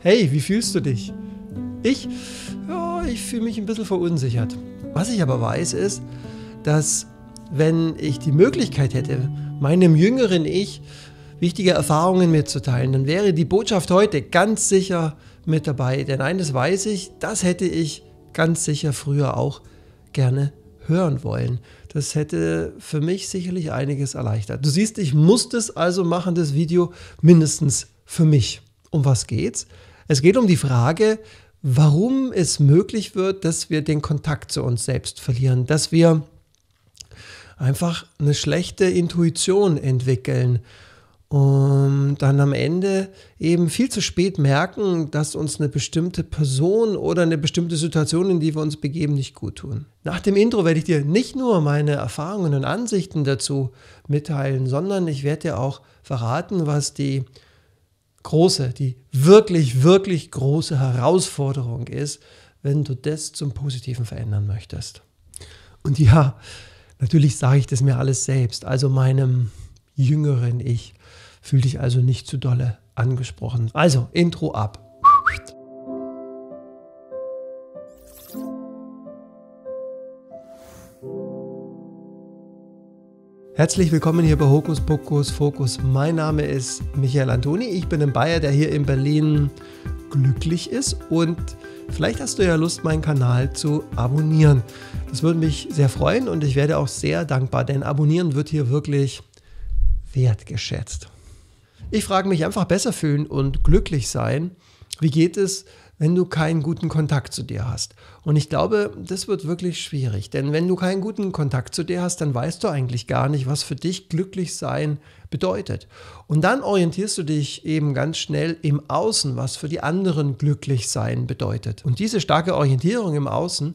Hey, wie fühlst du dich? Ich? Ja, ich fühle mich ein bisschen verunsichert. Was ich aber weiß ist, dass wenn ich die Möglichkeit hätte, meinem jüngeren Ich wichtige Erfahrungen mitzuteilen, dann wäre die Botschaft heute ganz sicher, mit dabei. Denn eines weiß ich, das hätte ich ganz sicher früher auch gerne hören wollen. Das hätte für mich sicherlich einiges erleichtert. Du siehst, ich musste es also machen, das Video mindestens für mich. Um was geht's? Es geht um die Frage, warum es möglich wird, dass wir den Kontakt zu uns selbst verlieren, dass wir einfach eine schlechte Intuition entwickeln und dann am Ende eben viel zu spät merken, dass uns eine bestimmte Person oder eine bestimmte Situation, in die wir uns begeben, nicht gut tun. Nach dem Intro werde ich dir nicht nur meine Erfahrungen und Ansichten dazu mitteilen, sondern ich werde dir auch verraten, was die große, die wirklich, wirklich große Herausforderung ist, wenn du das zum Positiven verändern möchtest. Und ja, natürlich sage ich das mir alles selbst, also meinem jüngeren Ich. Fühl dich also nicht zu dolle angesprochen. Also, Intro ab. Herzlich willkommen hier bei Hokus Pokus Fokus. Mein Name ist Michael Antoni. Ich bin ein Bayer, der hier in Berlin glücklich ist und vielleicht hast du ja Lust, meinen Kanal zu abonnieren. Das würde mich sehr freuen und ich werde auch sehr dankbar, denn abonnieren wird hier wirklich wertgeschätzt. Ich frage mich einfach besser fühlen und glücklich sein. Wie geht es, wenn du keinen guten Kontakt zu dir hast? Und ich glaube, das wird wirklich schwierig, denn wenn du keinen guten Kontakt zu dir hast, dann weißt du eigentlich gar nicht, was für dich glücklich sein bedeutet. Und dann orientierst du dich eben ganz schnell im Außen, was für die anderen glücklich sein bedeutet. Und diese starke Orientierung im Außen,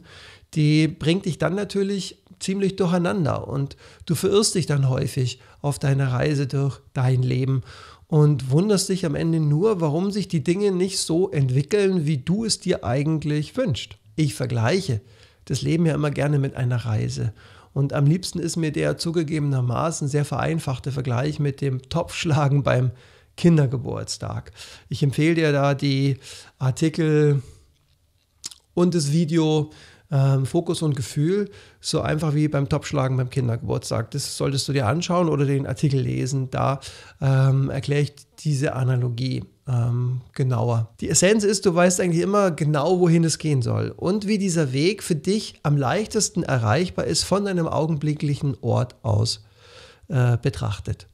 die bringt dich dann natürlich ziemlich durcheinander und du verirrst dich dann häufig auf deiner Reise durch dein Leben und wunderst dich am Ende nur, warum sich die Dinge nicht so entwickeln, wie du es dir eigentlich wünschst. Ich vergleiche das Leben ja immer gerne mit einer Reise. Und am liebsten ist mir der zugegebenermaßen sehr vereinfachte Vergleich mit dem Topfschlagen beim Kindergeburtstag. Ich empfehle dir da die Artikel und das Video ähm, Fokus und Gefühl, so einfach wie beim Topschlagen beim Kindergeburtstag. Das solltest du dir anschauen oder den Artikel lesen. Da ähm, erkläre ich diese Analogie ähm, genauer. Die Essenz ist, du weißt eigentlich immer genau, wohin es gehen soll und wie dieser Weg für dich am leichtesten erreichbar ist von deinem augenblicklichen Ort aus äh, betrachtet.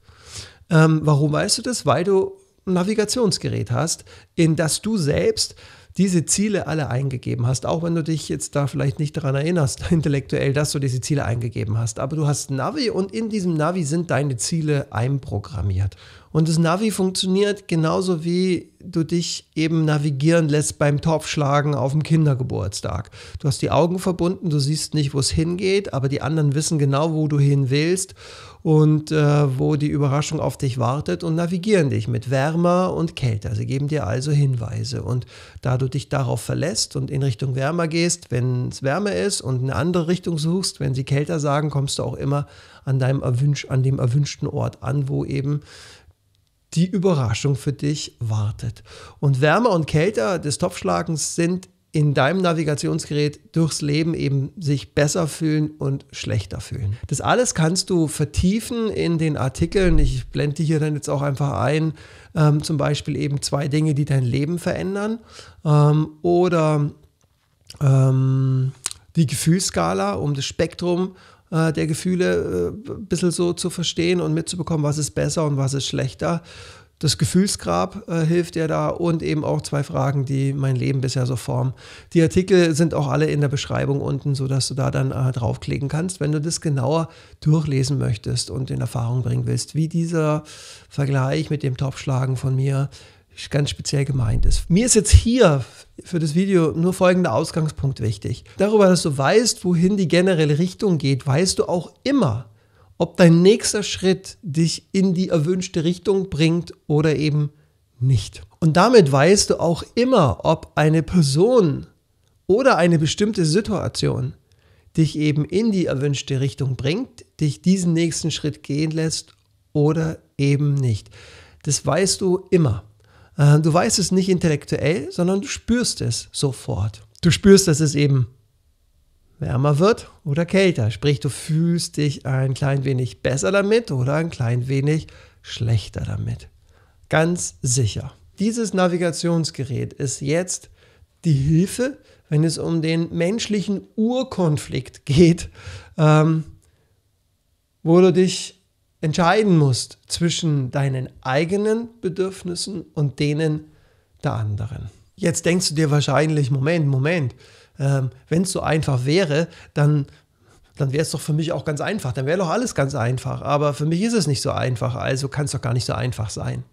Ähm, warum weißt du das? Weil du ein Navigationsgerät hast, in das du selbst diese Ziele alle eingegeben hast, auch wenn du dich jetzt da vielleicht nicht daran erinnerst, intellektuell, dass du diese Ziele eingegeben hast. Aber du hast Navi und in diesem Navi sind deine Ziele einprogrammiert. Und das Navi funktioniert genauso wie du dich eben navigieren lässt beim Topfschlagen auf dem Kindergeburtstag. Du hast die Augen verbunden, du siehst nicht, wo es hingeht, aber die anderen wissen genau, wo du hin willst und äh, wo die Überraschung auf dich wartet und navigieren dich mit wärmer und kälter. Sie geben dir also Hinweise und da du dich darauf verlässt und in Richtung wärmer gehst, wenn es wärmer ist und eine andere Richtung suchst, wenn sie kälter sagen, kommst du auch immer an deinem erwünsch an dem erwünschten Ort an, wo eben die Überraschung für dich wartet. Und wärmer und kälter des Topfschlagens sind in deinem Navigationsgerät durchs Leben eben sich besser fühlen und schlechter fühlen. Das alles kannst du vertiefen in den Artikeln. Ich blende hier dann jetzt auch einfach ein, ähm, zum Beispiel eben zwei Dinge, die dein Leben verändern ähm, oder ähm, die Gefühlsskala, um das Spektrum äh, der Gefühle äh, ein bisschen so zu verstehen und mitzubekommen, was ist besser und was ist schlechter das Gefühlsgrab äh, hilft dir da und eben auch zwei Fragen, die mein Leben bisher so formen. Die Artikel sind auch alle in der Beschreibung unten, sodass du da dann äh, draufklicken kannst, wenn du das genauer durchlesen möchtest und in Erfahrung bringen willst, wie dieser Vergleich mit dem Topfschlagen von mir ganz speziell gemeint ist. Mir ist jetzt hier für das Video nur folgender Ausgangspunkt wichtig. Darüber, dass du weißt, wohin die generelle Richtung geht, weißt du auch immer, ob dein nächster Schritt dich in die erwünschte Richtung bringt oder eben nicht. Und damit weißt du auch immer, ob eine Person oder eine bestimmte Situation dich eben in die erwünschte Richtung bringt, dich diesen nächsten Schritt gehen lässt oder eben nicht. Das weißt du immer. Äh, du weißt es nicht intellektuell, sondern du spürst es sofort. Du spürst, dass es eben wärmer wird oder kälter. Sprich, du fühlst dich ein klein wenig besser damit oder ein klein wenig schlechter damit. Ganz sicher. Dieses Navigationsgerät ist jetzt die Hilfe, wenn es um den menschlichen Urkonflikt geht, ähm, wo du dich entscheiden musst zwischen deinen eigenen Bedürfnissen und denen der anderen. Jetzt denkst du dir wahrscheinlich, Moment, Moment, ähm, wenn es so einfach wäre, dann, dann wäre es doch für mich auch ganz einfach. Dann wäre doch alles ganz einfach. Aber für mich ist es nicht so einfach. Also kann es doch gar nicht so einfach sein.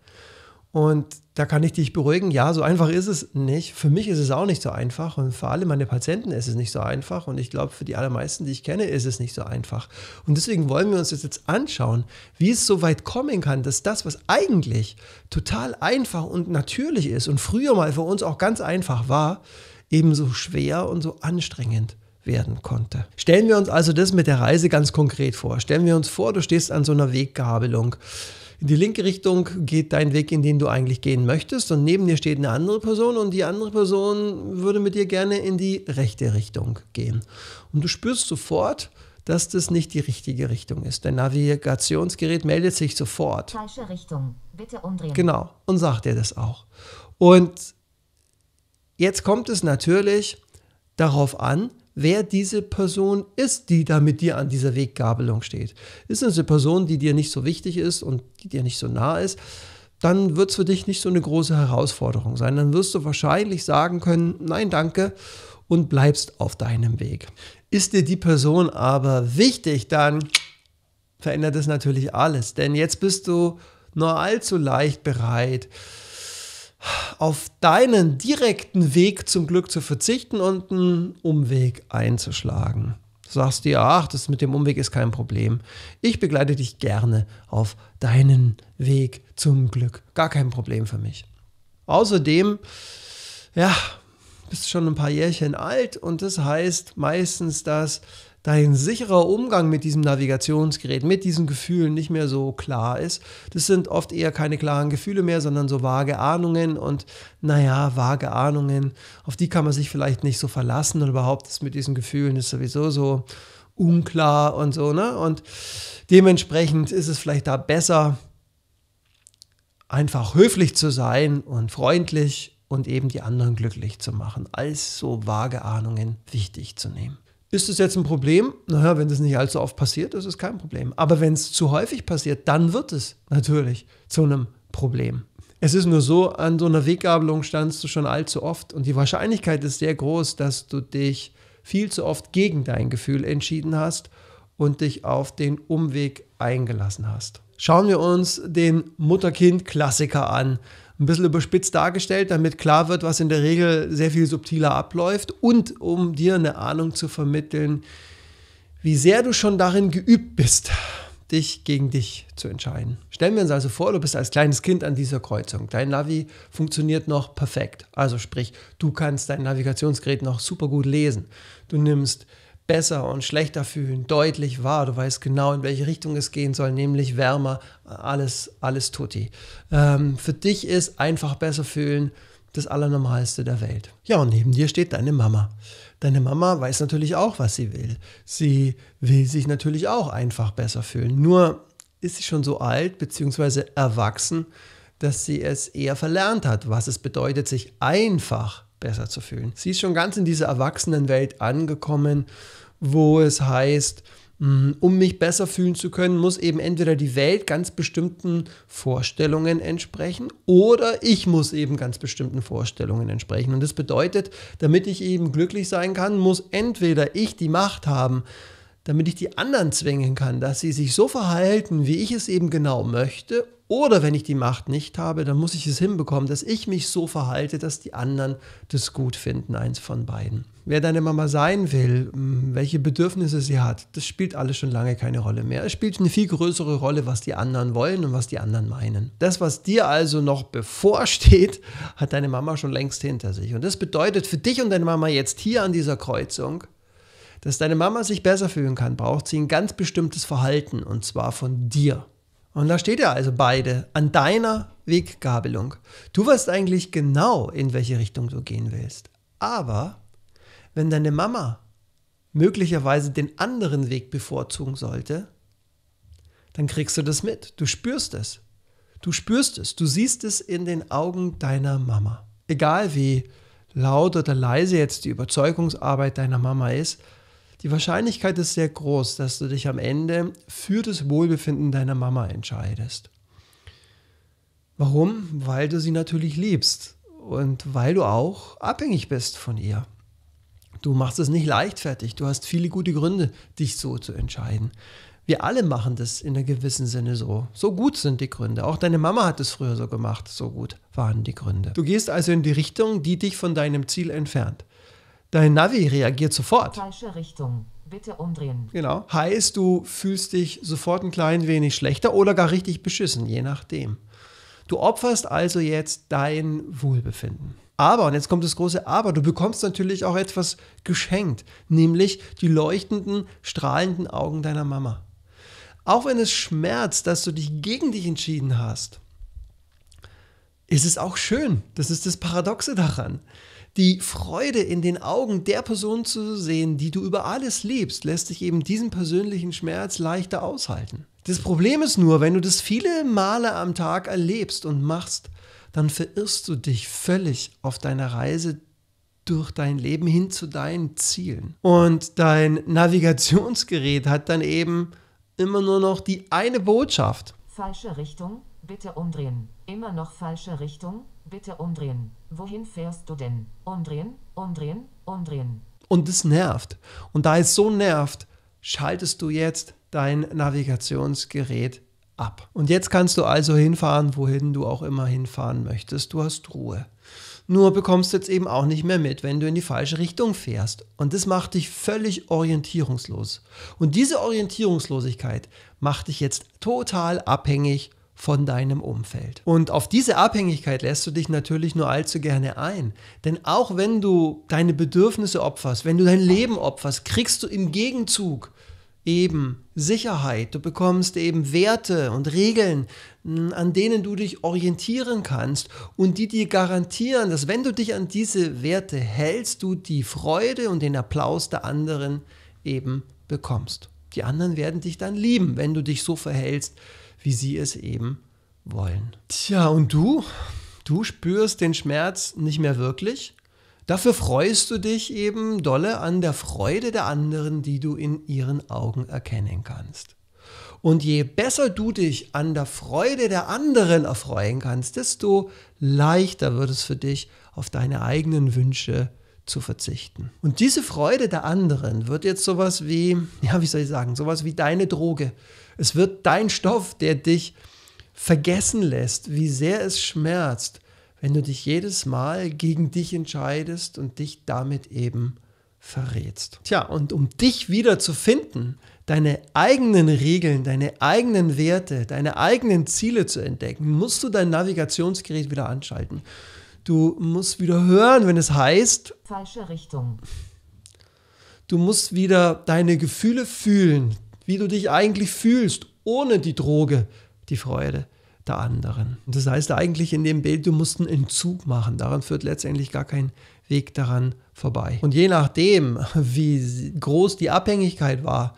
Und da kann ich dich beruhigen, ja, so einfach ist es nicht. Für mich ist es auch nicht so einfach und für alle meine Patienten ist es nicht so einfach und ich glaube, für die allermeisten, die ich kenne, ist es nicht so einfach. Und deswegen wollen wir uns das jetzt anschauen, wie es so weit kommen kann, dass das, was eigentlich total einfach und natürlich ist und früher mal für uns auch ganz einfach war, ebenso schwer und so anstrengend werden konnte. Stellen wir uns also das mit der Reise ganz konkret vor. Stellen wir uns vor, du stehst an so einer Weggabelung. In die linke Richtung geht dein Weg, in den du eigentlich gehen möchtest und neben dir steht eine andere Person und die andere Person würde mit dir gerne in die rechte Richtung gehen. Und du spürst sofort, dass das nicht die richtige Richtung ist. Dein Navigationsgerät meldet sich sofort. Falsche Richtung, bitte umdrehen. Genau, und sagt dir das auch. Und Jetzt kommt es natürlich darauf an, wer diese Person ist, die da mit dir an dieser Weggabelung steht. Ist es eine Person, die dir nicht so wichtig ist und die dir nicht so nah ist, dann wird es für dich nicht so eine große Herausforderung sein. Dann wirst du wahrscheinlich sagen können, nein, danke und bleibst auf deinem Weg. Ist dir die Person aber wichtig, dann verändert es natürlich alles, denn jetzt bist du nur allzu leicht bereit, auf deinen direkten Weg zum Glück zu verzichten und einen Umweg einzuschlagen. Du sagst dir, ach, das mit dem Umweg ist kein Problem. Ich begleite dich gerne auf deinen Weg zum Glück. Gar kein Problem für mich. Außerdem, ja, bist schon ein paar Jährchen alt und das heißt meistens, dass dein sicherer Umgang mit diesem Navigationsgerät, mit diesen Gefühlen nicht mehr so klar ist. Das sind oft eher keine klaren Gefühle mehr, sondern so vage Ahnungen und naja, vage Ahnungen, auf die kann man sich vielleicht nicht so verlassen und überhaupt ist mit diesen Gefühlen ist sowieso so unklar und so, ne? Und dementsprechend ist es vielleicht da besser, einfach höflich zu sein und freundlich und eben die anderen glücklich zu machen, als so vage Ahnungen wichtig zu nehmen. Ist es jetzt ein Problem? Naja, wenn es nicht allzu oft passiert, ist es kein Problem. Aber wenn es zu häufig passiert, dann wird es natürlich zu einem Problem. Es ist nur so, an so einer Weggabelung standst du schon allzu oft und die Wahrscheinlichkeit ist sehr groß, dass du dich viel zu oft gegen dein Gefühl entschieden hast und dich auf den Umweg eingelassen hast. Schauen wir uns den Mutter-Kind-Klassiker an, ein bisschen überspitzt dargestellt, damit klar wird, was in der Regel sehr viel subtiler abläuft und um dir eine Ahnung zu vermitteln, wie sehr du schon darin geübt bist, dich gegen dich zu entscheiden. Stellen wir uns also vor, du bist als kleines Kind an dieser Kreuzung. Dein Navi funktioniert noch perfekt. Also sprich, du kannst dein Navigationsgerät noch super gut lesen. Du nimmst besser und schlechter fühlen deutlich wahr. Du weißt genau, in welche Richtung es gehen soll, nämlich wärmer, alles, alles tutti. Ähm, für dich ist einfach besser fühlen das Allernormalste der Welt. Ja, und neben dir steht deine Mama. Deine Mama weiß natürlich auch, was sie will. Sie will sich natürlich auch einfach besser fühlen. Nur ist sie schon so alt bzw. erwachsen, dass sie es eher verlernt hat, was es bedeutet, sich einfach besser zu fühlen. Sie ist schon ganz in dieser Erwachsenenwelt angekommen, wo es heißt, mm, um mich besser fühlen zu können, muss eben entweder die Welt ganz bestimmten Vorstellungen entsprechen oder ich muss eben ganz bestimmten Vorstellungen entsprechen. Und das bedeutet, damit ich eben glücklich sein kann, muss entweder ich die Macht haben, damit ich die anderen zwingen kann, dass sie sich so verhalten, wie ich es eben genau möchte, oder wenn ich die Macht nicht habe, dann muss ich es hinbekommen, dass ich mich so verhalte, dass die anderen das gut finden, eins von beiden. Wer deine Mama sein will, mm, welche Bedürfnisse sie hat, das spielt alles schon lange keine Rolle mehr. Es spielt eine viel größere Rolle, was die anderen wollen und was die anderen meinen. Das, was dir also noch bevorsteht, hat deine Mama schon längst hinter sich. Und das bedeutet für dich und deine Mama jetzt hier an dieser Kreuzung, dass deine Mama sich besser fühlen kann, braucht sie ein ganz bestimmtes Verhalten und zwar von dir. Und da steht ja also beide an deiner Weggabelung. Du weißt eigentlich genau, in welche Richtung du gehen willst. Aber wenn deine Mama möglicherweise den anderen Weg bevorzugen sollte, dann kriegst du das mit. Du spürst es. Du spürst es. Du siehst es in den Augen deiner Mama. Egal wie laut oder leise jetzt die Überzeugungsarbeit deiner Mama ist, die Wahrscheinlichkeit ist sehr groß, dass du dich am Ende für das Wohlbefinden deiner Mama entscheidest. Warum? Weil du sie natürlich liebst und weil du auch abhängig bist von ihr. Du machst es nicht leichtfertig, du hast viele gute Gründe, dich so zu entscheiden. Wir alle machen das in einem gewissen Sinne so. So gut sind die Gründe. Auch deine Mama hat es früher so gemacht. So gut waren die Gründe. Du gehst also in die Richtung, die dich von deinem Ziel entfernt. Dein Navi reagiert sofort. Falsche Richtung. Bitte umdrehen. Genau. Heißt, du fühlst dich sofort ein klein wenig schlechter oder gar richtig beschissen, je nachdem. Du opferst also jetzt dein Wohlbefinden. Aber, und jetzt kommt das große Aber, du bekommst natürlich auch etwas geschenkt, nämlich die leuchtenden, strahlenden Augen deiner Mama. Auch wenn es schmerzt, dass du dich gegen dich entschieden hast, ist es auch schön. Das ist das Paradoxe daran. Die Freude in den Augen der Person zu sehen, die du über alles liebst, lässt dich eben diesen persönlichen Schmerz leichter aushalten. Das Problem ist nur, wenn du das viele Male am Tag erlebst und machst, dann verirrst du dich völlig auf deiner Reise durch dein Leben hin zu deinen Zielen. Und dein Navigationsgerät hat dann eben immer nur noch die eine Botschaft. Falsche Richtung, bitte umdrehen. Immer noch falsche Richtung, bitte umdrehen. Wohin fährst du denn? Umdrehen, umdrehen, umdrehen. Und es nervt. Und da es so nervt, schaltest du jetzt dein Navigationsgerät ab. Und jetzt kannst du also hinfahren, wohin du auch immer hinfahren möchtest. Du hast Ruhe. Nur bekommst du jetzt eben auch nicht mehr mit, wenn du in die falsche Richtung fährst. Und das macht dich völlig orientierungslos. Und diese Orientierungslosigkeit macht dich jetzt total abhängig von deinem Umfeld. Und auf diese Abhängigkeit lässt du dich natürlich nur allzu gerne ein. Denn auch wenn du deine Bedürfnisse opferst, wenn du dein Leben opferst, kriegst du im Gegenzug eben Sicherheit, du bekommst eben Werte und Regeln, hm, an denen du dich orientieren kannst und die dir garantieren, dass wenn du dich an diese Werte hältst, du die Freude und den Applaus der anderen eben bekommst. Die anderen werden dich dann lieben, wenn du dich so verhältst, wie sie es eben wollen. Tja, und du? Du spürst den Schmerz nicht mehr wirklich? Dafür freust du dich eben dolle an der Freude der anderen, die du in ihren Augen erkennen kannst. Und je besser du dich an der Freude der anderen erfreuen kannst, desto leichter wird es für dich, auf deine eigenen Wünsche zu verzichten. Und diese Freude der anderen wird jetzt sowas wie, ja, wie soll ich sagen, sowas wie deine Droge, es wird dein Stoff, der dich vergessen lässt, wie sehr es schmerzt, wenn du dich jedes Mal gegen dich entscheidest und dich damit eben verrätst. Tja, und um dich wieder zu finden, deine eigenen Regeln, deine eigenen Werte, deine eigenen Ziele zu entdecken, musst du dein Navigationsgerät wieder anschalten. Du musst wieder hören, wenn es heißt falsche Richtung. Du musst wieder deine Gefühle fühlen, wie du dich eigentlich fühlst, ohne die Droge, die Freude der anderen. Und das heißt eigentlich in dem Bild, du musst einen Entzug machen. Daran führt letztendlich gar kein Weg daran vorbei. Und je nachdem, wie groß die Abhängigkeit war,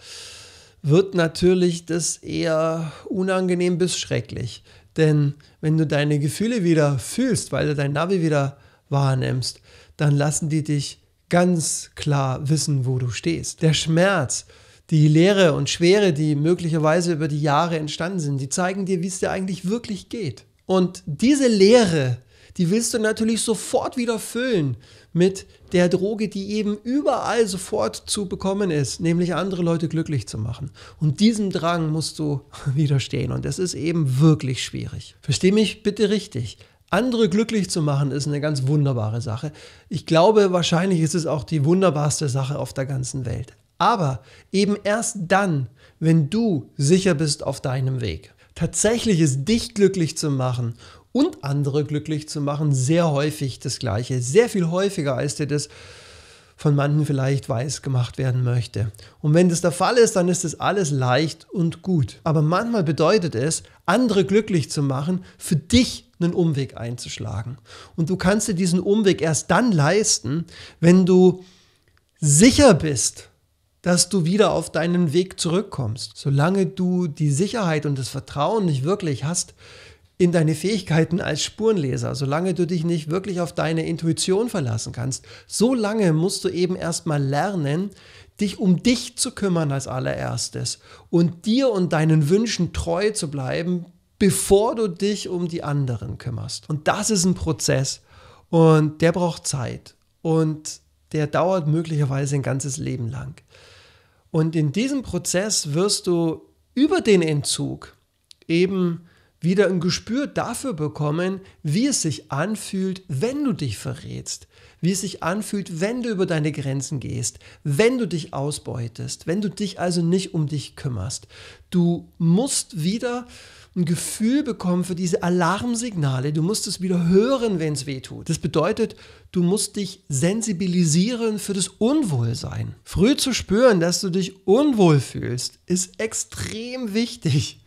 wird natürlich das eher unangenehm bis schrecklich. Denn wenn du deine Gefühle wieder fühlst, weil du dein Navi wieder wahrnimmst, dann lassen die dich ganz klar wissen, wo du stehst. Der Schmerz die Lehre und Schwere, die möglicherweise über die Jahre entstanden sind, die zeigen dir, wie es dir eigentlich wirklich geht. Und diese Lehre, die willst du natürlich sofort wieder füllen mit der Droge, die eben überall sofort zu bekommen ist, nämlich andere Leute glücklich zu machen. Und diesem Drang musst du widerstehen. Und das ist eben wirklich schwierig. Versteh mich bitte richtig. Andere glücklich zu machen ist eine ganz wunderbare Sache. Ich glaube, wahrscheinlich ist es auch die wunderbarste Sache auf der ganzen Welt. Aber eben erst dann, wenn du sicher bist auf deinem Weg. Tatsächlich ist dich glücklich zu machen und andere glücklich zu machen sehr häufig das Gleiche. Sehr viel häufiger, als dir das von manchen vielleicht weiß gemacht werden möchte. Und wenn das der Fall ist, dann ist das alles leicht und gut. Aber manchmal bedeutet es, andere glücklich zu machen, für dich einen Umweg einzuschlagen. Und du kannst dir diesen Umweg erst dann leisten, wenn du sicher bist dass du wieder auf deinen Weg zurückkommst. Solange du die Sicherheit und das Vertrauen nicht wirklich hast in deine Fähigkeiten als Spurenleser, solange du dich nicht wirklich auf deine Intuition verlassen kannst, solange musst du eben erstmal lernen, dich um dich zu kümmern als allererstes und dir und deinen Wünschen treu zu bleiben, bevor du dich um die anderen kümmerst. Und das ist ein Prozess und der braucht Zeit und der dauert möglicherweise ein ganzes Leben lang. Und in diesem Prozess wirst du über den Entzug eben wieder ein Gespür dafür bekommen, wie es sich anfühlt, wenn du dich verrätst, wie es sich anfühlt, wenn du über deine Grenzen gehst, wenn du dich ausbeutest, wenn du dich also nicht um dich kümmerst. Du musst wieder ein Gefühl bekommen für diese Alarmsignale. Du musst es wieder hören, wenn es weh tut. Das bedeutet, du musst dich sensibilisieren für das Unwohlsein. Früh zu spüren, dass du dich unwohl fühlst, ist extrem wichtig.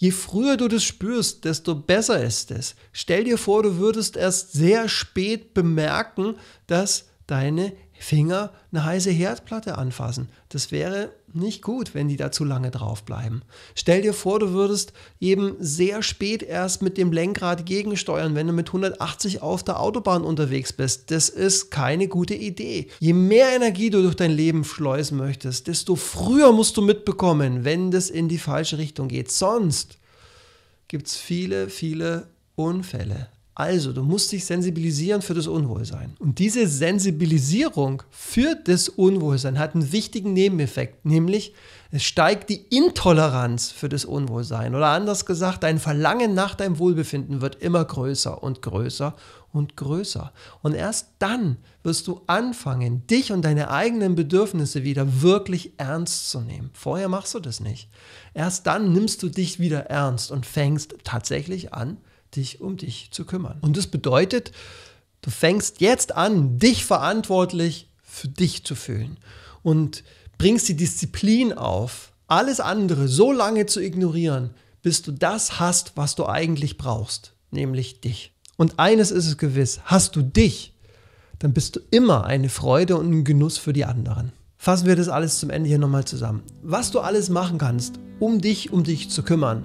Je früher du das spürst, desto besser ist es. Stell dir vor, du würdest erst sehr spät bemerken, dass deine Finger eine heiße Herdplatte anfassen. Das wäre nicht gut, wenn die da zu lange drauf bleiben. Stell dir vor, du würdest eben sehr spät erst mit dem Lenkrad gegensteuern, wenn du mit 180 auf der Autobahn unterwegs bist. Das ist keine gute Idee. Je mehr Energie du durch dein Leben schleusen möchtest, desto früher musst du mitbekommen, wenn das in die falsche Richtung geht. Sonst gibt es viele, viele Unfälle. Also, du musst dich sensibilisieren für das Unwohlsein. Und diese Sensibilisierung für das Unwohlsein hat einen wichtigen Nebeneffekt, nämlich es steigt die Intoleranz für das Unwohlsein. Oder anders gesagt, dein Verlangen nach deinem Wohlbefinden wird immer größer und größer und größer. Und erst dann wirst du anfangen, dich und deine eigenen Bedürfnisse wieder wirklich ernst zu nehmen. Vorher machst du das nicht. Erst dann nimmst du dich wieder ernst und fängst tatsächlich an, dich um dich zu kümmern. Und das bedeutet, du fängst jetzt an, dich verantwortlich für dich zu fühlen und bringst die Disziplin auf, alles andere so lange zu ignorieren, bis du das hast, was du eigentlich brauchst, nämlich dich. Und eines ist es gewiss, hast du dich, dann bist du immer eine Freude und ein Genuss für die anderen. Fassen wir das alles zum Ende hier nochmal zusammen. Was du alles machen kannst, um dich, um dich zu kümmern,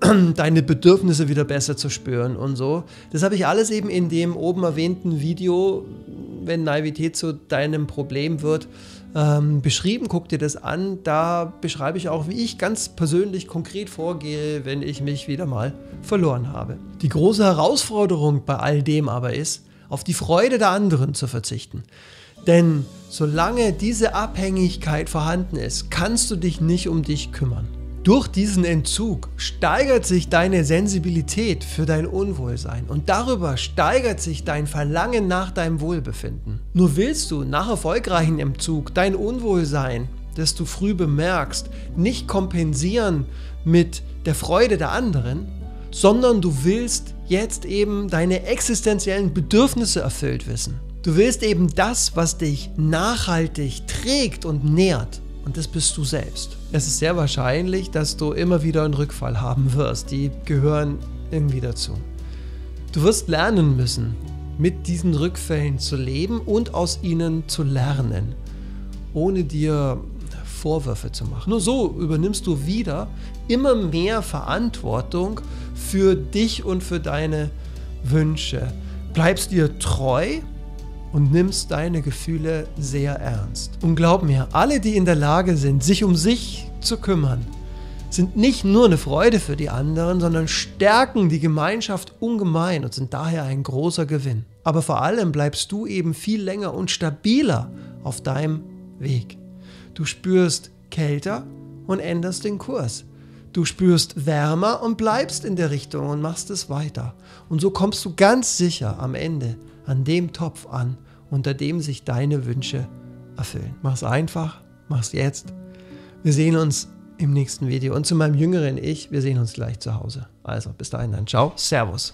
deine Bedürfnisse wieder besser zu spüren und so. Das habe ich alles eben in dem oben erwähnten Video, wenn Naivität zu deinem Problem wird, ähm, beschrieben. Guck dir das an. Da beschreibe ich auch, wie ich ganz persönlich konkret vorgehe, wenn ich mich wieder mal verloren habe. Die große Herausforderung bei all dem aber ist, auf die Freude der anderen zu verzichten. Denn solange diese Abhängigkeit vorhanden ist, kannst du dich nicht um dich kümmern. Durch diesen Entzug steigert sich deine Sensibilität für dein Unwohlsein und darüber steigert sich dein Verlangen nach deinem Wohlbefinden. Nur willst du nach erfolgreichem Entzug dein Unwohlsein, das du früh bemerkst, nicht kompensieren mit der Freude der anderen, sondern du willst jetzt eben deine existenziellen Bedürfnisse erfüllt wissen. Du willst eben das, was dich nachhaltig trägt und nährt. Und das bist du selbst. Es ist sehr wahrscheinlich, dass du immer wieder einen Rückfall haben wirst. Die gehören irgendwie dazu. Du wirst lernen müssen, mit diesen Rückfällen zu leben und aus ihnen zu lernen, ohne dir Vorwürfe zu machen. Nur so übernimmst du wieder immer mehr Verantwortung für dich und für deine Wünsche. Bleibst dir treu und nimmst deine Gefühle sehr ernst. Und glaub mir, alle, die in der Lage sind, sich um sich zu kümmern, sind nicht nur eine Freude für die anderen, sondern stärken die Gemeinschaft ungemein und sind daher ein großer Gewinn. Aber vor allem bleibst du eben viel länger und stabiler auf deinem Weg. Du spürst kälter und änderst den Kurs. Du spürst wärmer und bleibst in der Richtung und machst es weiter. Und so kommst du ganz sicher am Ende an dem Topf an, unter dem sich deine Wünsche erfüllen. Mach's einfach, mach's jetzt. Wir sehen uns im nächsten Video und zu meinem jüngeren Ich, wir sehen uns gleich zu Hause. Also bis dahin dann, ciao, Servus.